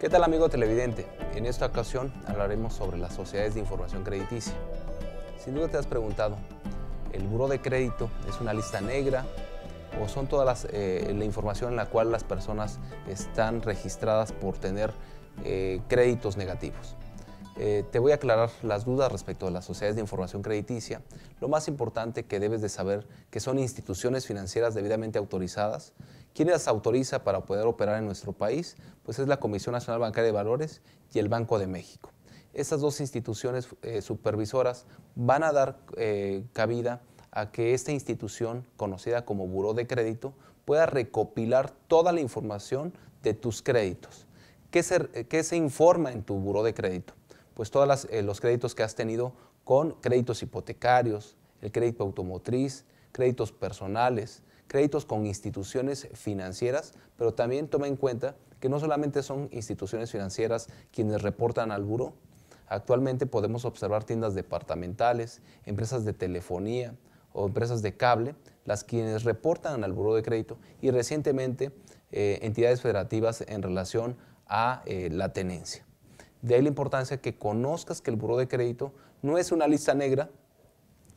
¿Qué tal amigo televidente? En esta ocasión hablaremos sobre las sociedades de información crediticia. Sin duda te has preguntado, ¿el buro de crédito es una lista negra o son todas eh, la información en la cual las personas están registradas por tener eh, créditos negativos? Eh, te voy a aclarar las dudas respecto a las sociedades de información crediticia. Lo más importante que debes de saber que son instituciones financieras debidamente autorizadas. ¿Quién las autoriza para poder operar en nuestro país? Pues es la Comisión Nacional Bancaria de Valores y el Banco de México. Estas dos instituciones eh, supervisoras van a dar eh, cabida a que esta institución, conocida como Buró de Crédito, pueda recopilar toda la información de tus créditos. ¿Qué se, qué se informa en tu buró de crédito? pues todos eh, los créditos que has tenido con créditos hipotecarios, el crédito automotriz, créditos personales, créditos con instituciones financieras, pero también toma en cuenta que no solamente son instituciones financieras quienes reportan al buro, actualmente podemos observar tiendas departamentales, empresas de telefonía o empresas de cable, las quienes reportan al buro de crédito y recientemente eh, entidades federativas en relación a eh, la tenencia. De ahí la importancia que conozcas que el buro de crédito no es una lista negra,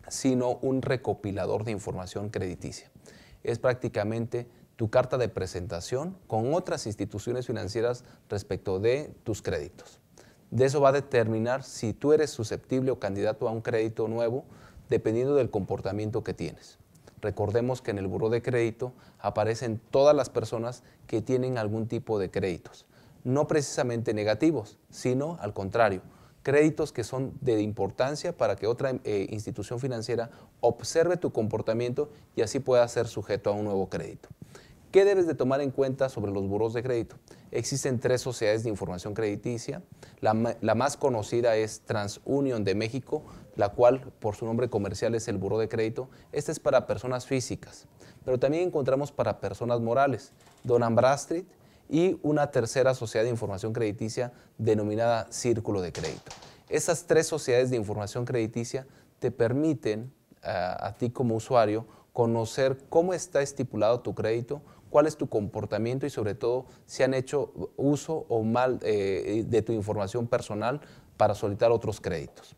sino un recopilador de información crediticia. Es prácticamente tu carta de presentación con otras instituciones financieras respecto de tus créditos. De eso va a determinar si tú eres susceptible o candidato a un crédito nuevo, dependiendo del comportamiento que tienes. Recordemos que en el buro de crédito aparecen todas las personas que tienen algún tipo de créditos no precisamente negativos, sino al contrario, créditos que son de importancia para que otra eh, institución financiera observe tu comportamiento y así puedas ser sujeto a un nuevo crédito. ¿Qué debes de tomar en cuenta sobre los buros de crédito? Existen tres sociedades de información crediticia. La, más conocida es TransUnion de México, la cual por su nombre comercial es el buro de crédito. Este es para personas físicas, pero también encontramos para personas morales. Don Ambrastrit, y una tercera sociedad de información crediticia denominada Círculo de Crédito. Esas tres sociedades de información crediticia te permiten eh, a ti como usuario conocer cómo está estipulado tu crédito, cuál es tu comportamiento y sobre todo si han hecho uso o mal eh, de tu información personal para solicitar otros créditos.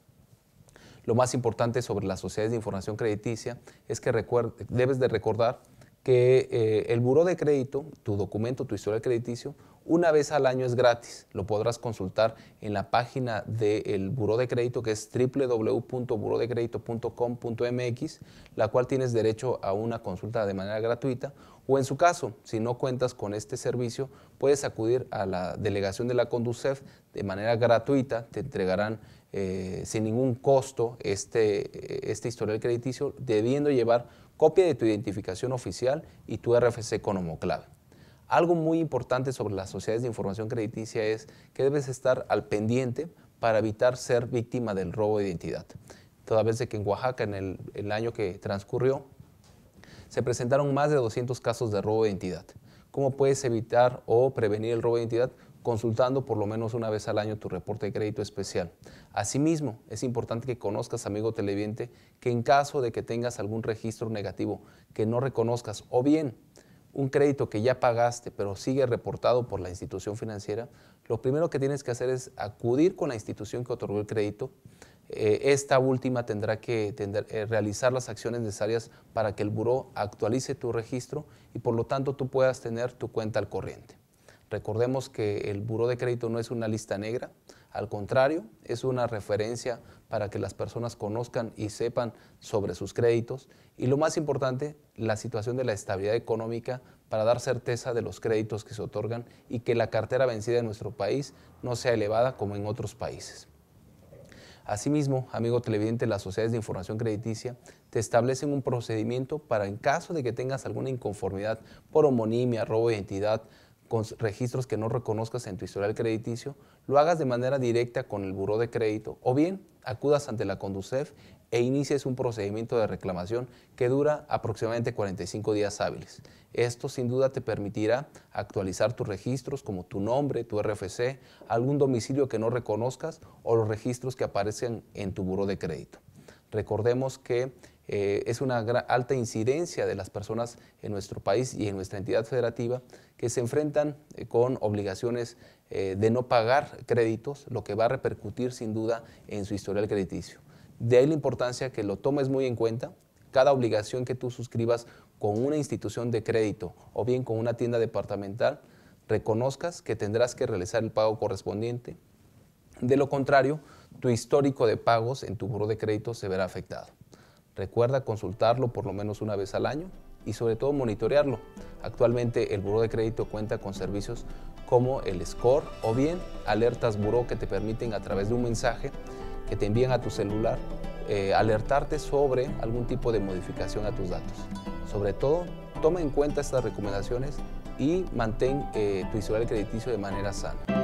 Lo más importante sobre las sociedades de información crediticia es que debes de recordar que eh, el buro de crédito, tu documento, tu historial crediticio, una vez al año es gratis. Lo podrás consultar en la página del Buró buro de crédito que es www.burodecredito.com.mx, la cual tienes derecho a una consulta de manera gratuita o en su caso, si no cuentas con este servicio, puedes acudir a la delegación de la Conducef de manera gratuita, te entregarán eh, sin ningún costo este, este, historial crediticio, debiendo llevar copia de tu identificación oficial y tu RFC con homoclave. Algo muy importante sobre las sociedades de información crediticia es que debes estar al pendiente para evitar ser víctima del robo de identidad. Toda vez que en Oaxaca, en el año que transcurrió, se presentaron más de 200 casos de robo de identidad. ¿Cómo puedes evitar o prevenir el robo de identidad? consultando por lo menos una vez al año tu reporte de crédito especial. Asimismo, es importante que conozcas, amigo televidente, que en caso de que tengas algún registro negativo que no reconozcas o bien un crédito que ya pagaste pero sigue reportado por la institución financiera, lo primero que tienes que hacer es acudir con la institución que otorgó el crédito. Eh, esta última tendrá que eh, realizar las acciones necesarias para que el buró actualice tu registro y por lo tanto tú puedas tener tu cuenta al corriente. Recordemos que el buró de crédito no es una lista negra, al contrario, es una referencia para que las personas conozcan y sepan sobre sus créditos y lo más importante, la situación de la estabilidad económica para dar certeza de los créditos que se otorgan y que la cartera vencida en nuestro país no sea elevada como en otros países. Asimismo, amigo televidente, las sociedades de información crediticia te establecen un procedimiento para en caso de que tengas alguna inconformidad por homonimia, robo de identidad, con registros que no reconozcas en tu historial crediticio, lo hagas de manera directa con el buró de crédito o bien acudas ante la Conducef e inicies un procedimiento de reclamación que dura aproximadamente 45 días hábiles. Esto sin duda te permitirá actualizar tus registros como tu nombre, tu RFC, algún domicilio que no reconozcas o los registros que aparecen en tu buró de crédito. Recordemos que eh, es una alta incidencia de las personas en nuestro país y en nuestra entidad federativa que se enfrentan eh, con obligaciones eh, de no pagar créditos, lo que va a repercutir sin duda en su historial crediticio. De ahí la importancia que lo tomes muy en cuenta. Cada obligación que tú suscribas con una institución de crédito o bien con una tienda departamental, reconozcas que tendrás que realizar el pago correspondiente. De lo contrario, tu histórico de pagos en tu buro de crédito se verá afectado. Recuerda consultarlo por lo menos una vez al año y sobre todo monitorearlo. Actualmente el Buró de Crédito cuenta con servicios como el Score o bien alertas Buró que te permiten a través de un mensaje que te envían a tu celular eh, alertarte sobre algún tipo de modificación a tus datos. Sobre todo, toma en cuenta estas recomendaciones y mantén eh, tu historial crediticio de manera sana.